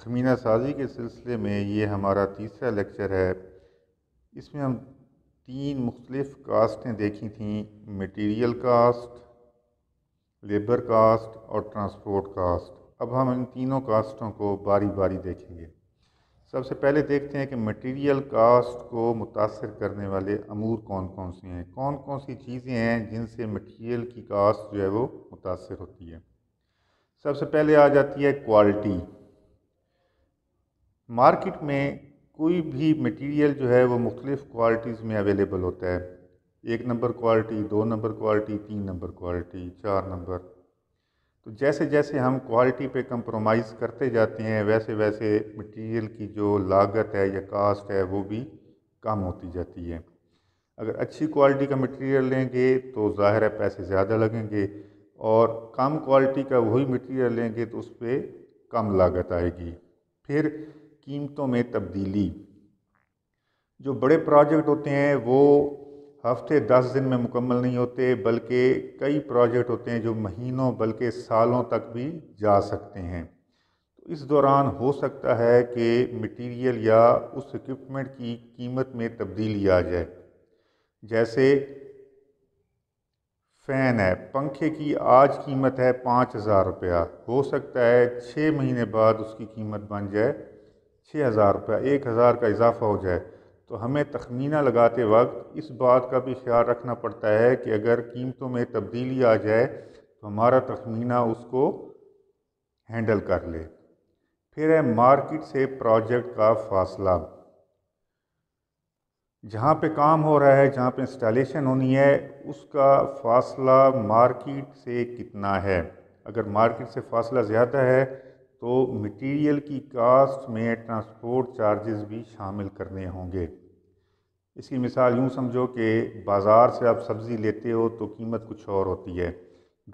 खमीना साजी के सिलसिले में ये हमारा तीसरा लेक्चर है इसमें हम तीन मुख्तलिफ़ कास्टें देखी थी मटेरियल कास्ट लेबर कास्ट और ट्रांसपोर्ट कास्ट अब हम इन तीनों कास्टों को बारी बारी देखेंगे सबसे पहले देखते हैं कि मटेरियल कास्ट को मुतासर करने वाले अमूर कौन कौन से हैं कौन कौन सी चीज़ें हैं जिनसे मटेरियल की कास्ट जो है वो मुतासर होती है सबसे पहले आ जाती है क्वालिटी मार्केट में कोई भी मटेरियल जो है वो मुख्तलिफ़ क्वालिटीज़ में अवेलेबल होता है एक नंबर क्वालिटी दो नंबर क्वालिटी तीन नंबर क्वालिटी चार नंबर तो जैसे जैसे हम क्वालिटी पे कंप्रोमाइज़ करते जाते हैं वैसे वैसे मटेरियल की जो लागत है या कास्ट है वो भी कम होती जाती है अगर अच्छी क्वालिटी का मटेरियल लेंगे तो ज़ाहिर है पैसे ज़्यादा लगेंगे और कम क्वालिटी का वही मटेरियल लेंगे तो उस पर कम लागत आएगी फिर कीमतों में तब्दीली जो बड़े प्रोजेक्ट होते हैं वो हफ्ते दस दिन में मुकम्मल नहीं होते बल्कि कई प्रोजेक्ट होते हैं जो महीनों बल्कि सालों तक भी जा सकते हैं तो इस दौरान हो सकता है कि मटेरियल या उस इक्विपमेंट की कीमत में तब्दीली आ जाए जैसे फ़ैन है पंखे की आज कीमत है पाँच हज़ार रुपया हो सकता है छः महीने बाद उसकी कीमत बन जाए छः हज़ार रुपया एक हज़ार का इजाफा हो जाए तो हमें तखमीना लगाते वक्त इस बात का भी ख्याल रखना पड़ता है कि अगर कीमतों में तब्दीली आ जाए तो हमारा तखमीना उसको हैंडल कर ले फिर है मार्केट से प्रोजेक्ट का फासला जहाँ पे काम हो रहा है जहाँ पे इंस्टॉलेशन होनी है उसका फासला मार्केट से कितना है अगर मार्केट से फासला ज़्यादा है तो मटेरियल की कास्ट में ट्रांसपोर्ट चार्जेस भी शामिल करने होंगे इसकी मिसाल यूँ समझो कि बाज़ार से आप सब्ज़ी लेते हो तो कीमत कुछ और होती है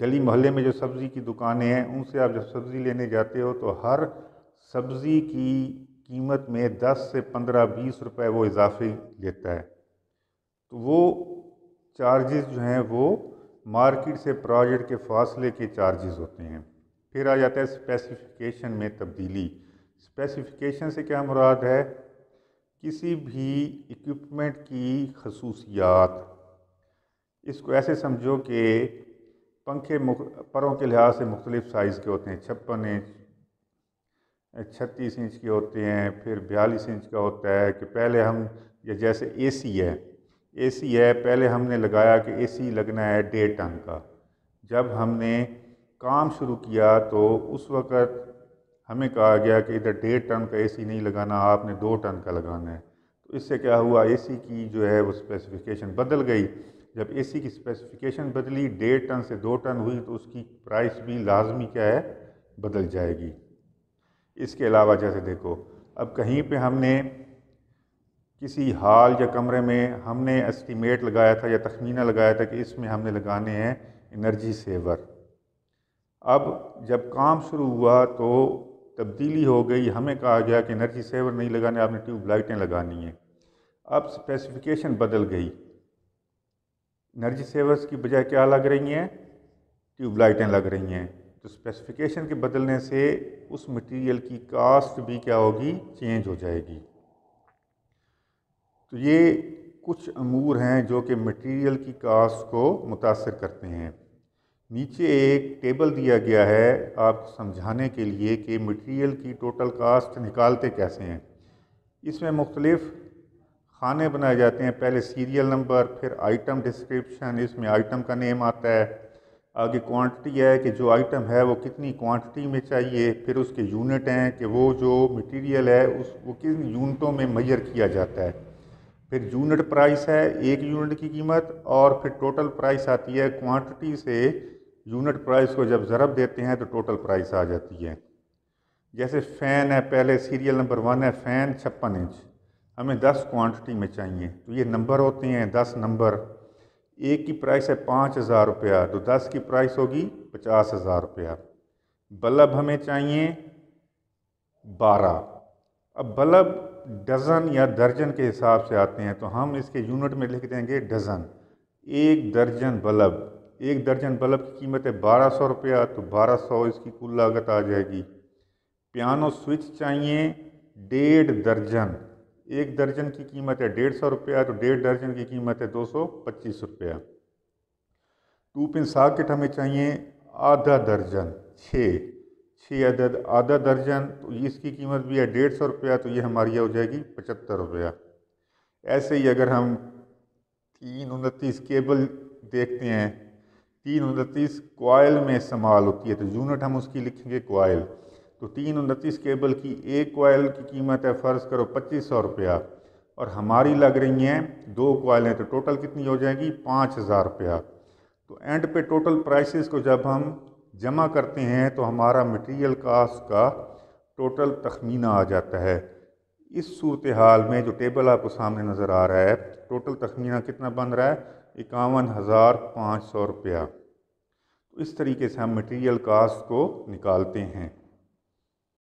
गली मोहल्ले में जो सब्ज़ी की दुकानें हैं उनसे आप जब सब्ज़ी लेने जाते हो तो हर सब्ज़ी की कीमत में 10 से 15 बीस रुपए वो इजाफे लेता है तो वो चार्जेस जो हैं वो मार्केट से प्रोजेक्ट के फासले के चार्जेस होते हैं फिर आ जाता है स्पेसिफिकेशन में तब्दीली स्पेसिफिकेशन से क्या मुराद है किसी भी इक्विपमेंट की खसूसियात इसको ऐसे समझो कि पंखे परों के लिहाज से मुख्तलिफ़ साइज़ के होते हैं छप्पन इंच छत्तीस इंच के होते हैं फिर बयालीस इंच का होता है कि पहले हम या जैसे एसी है एसी है पहले हमने लगाया कि एसी लगना है डेढ़ टन का जब हमने काम शुरू किया तो उस वक़्त हमें कहा गया कि इधर डेढ़ टन का एसी नहीं लगाना आपने दो टन का लगाना है तो इससे क्या हुआ एसी की जो है वो स्पेसिफिकेशन बदल गई जब एसी की स्पेसिफिकेशन बदली डेढ़ टन से दो टन हुई तो उसकी प्राइस भी लाजमी क्या है बदल जाएगी इसके अलावा जैसे देखो अब कहीं पे हमने किसी हाल या कमरे में हमने एस्टीमेट लगाया था या तखमीना लगाया था कि इसमें हमने लगाने हैं एनर्जी सेवर अब जब काम शुरू हुआ तो तब्दीली हो गई हमें कहा गया कि एनर्जी सेवर नहीं लगाने आपने ट्यूब लाइटें लगानी हैं अब स्पेसिफिकेशन बदल गई एनर्जी सेवर्स की बजाय क्या लग रही हैं ट्यूब लाइटें लग रही हैं तो स्पेसिफिकेशन के बदलने से उस मटेरियल की कास्ट भी क्या होगी चेंज हो जाएगी तो ये कुछ अमूर हैं जो कि मटेरियल की कास्ट को मुतासर करते हैं नीचे एक टेबल दिया गया है आपको समझाने के लिए कि मटेरियल की टोटल कास्ट निकालते कैसे हैं इसमें मुख्तलिफ़ खाने बनाए जाते हैं पहले सीरियल नंबर फिर आइटम डिस्क्रिप्शन इसमें आइटम का नेम आता है आगे क्वांटिटी है कि जो आइटम है वो कितनी क्वांटिटी में चाहिए फिर उसके यूनिट हैं कि वो जो मटेरियल है उस वो किन यूनिटों में मैयर किया जाता है फिर यूनिट प्राइस है एक यूनिट की कीमत और फिर टोटल प्राइस आती है क्वांटिटी से यूनिट प्राइस को जब ज़रब देते हैं तो टोटल प्राइस आ जाती है जैसे फ़ैन है पहले सीरियल नंबर वन है फ़ैन छप्पन इंच हमें दस क्वांटिटी में चाहिए तो ये नंबर होते हैं दस नंबर एक की प्राइस है पाँच हज़ार रुपया तो दस की प्राइस होगी पचास हज़ार रुपया बल्ब हमें चाहिए बारह अब बल्ब डज़न या दर्जन के हिसाब से आते हैं तो हम इसके यूनिट में लिख देंगे डज़न एक दर्जन बल्ब एक दर्जन बल्ब की कीमत है बारह सौ रुपया तो बारह सौ इसकी कुल लागत आ जाएगी पियानो स्विच चाहिए डेढ़ दर्जन एक दर्जन की कीमत है डेढ़ सौ रुपया तो डेढ़ दर्जन की कीमत है दो सौ पच्चीस रुपया टू पिन साकेट हमें चाहिए आधा दर्जन छः छः अदद आधा दर्जन तो इसकी कीमत भी है डेढ़ सौ रुपया तो ये हमारी हो जाएगी पचहत्तर रुपया ऐसे ही अगर हम तीन उनतीस केबल देखते हैं तीन उनतीस क्वाइल में इस्तेमाल होती है तो यूनिट हम उसकी लिखेंगे क्वाइल तो तीन उनतीस केबल की एक क्वाइल की कीमत है फ़र्ज़ करो पच्चीस सौ रुपया और हमारी लग रही हैं दो कोयलें तो टोटल कितनी हो जाएगी पाँच हज़ार रुपया तो एंड पे टोटल प्राइसेस को जब हम जमा करते हैं तो हमारा मटेरियल कास्ट का टोटल तखमीना आ जाता है इस सूरत हाल में जो टेबल आपको सामने नज़र आ रहा है टोटल तखमीना कितना बन रहा है इक्यावन हज़ार पाँच सौ रुपया तो इस तरीके से हम मटेरियल कास्ट को निकालते हैं